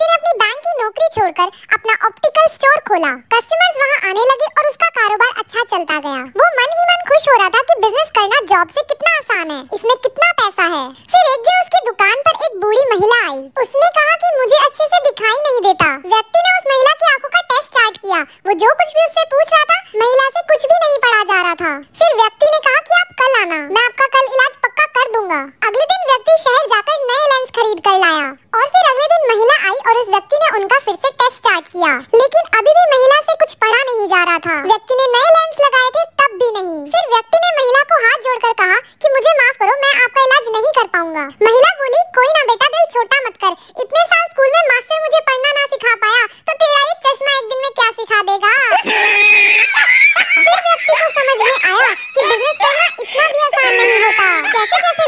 व्यक्ति ने अपनी बैंक की नौकरी छोड़कर अपना ऑप्टिकल स्टोर खोला कस्टमर्स वहाँ आने लगे और उसका कारोबार अच्छा चलता गया वो मन ही मन खुश हो रहा था कि बिजनेस करना जॉब से कितना आसान है इसमें कितना पैसा है फिर एक दिन उसकी दुकान पर एक बूढ़ी महिला आई उसने कहा कि मुझे अच्छे से दिखाई नहीं देता व्यक्ति ने उस महिला की आंखों का टेस्ट स्टार्ट किया वो जो कुछ भी उससे पूछ रहा था महिला से कुछ भी व्यक्ति शहर जाकर नए लेंस खरीद कर लाया और फिर अगले दिन महिला आई और उस व्यक्ति ने उनका फिर से टेस्ट स्टार्ट किया लेकिन अभी भी महिला से कुछ पढ़ा नहीं जा रहा था व्यक्ति ने नए लेंस लगाए थे तब भी नहीं फिर व्यक्ति ने महिला को हाथ जोड़कर कहा कि मुझे माफ करो मैं आपका इलाज नहीं कर पाऊंगा महिला बोली कोई ना बेटा दिल छोटा मत कर इतने साल स्कूल में मास्टर मुझे पढ़ना ना सिखा पाया तो तेरा ये चश्मा एक दिन में क्या सिखा देगा फिर व्यक्ति को समझ में आया कि बिजनेस करना इतना भी आसान नहीं होता कैसे कैसे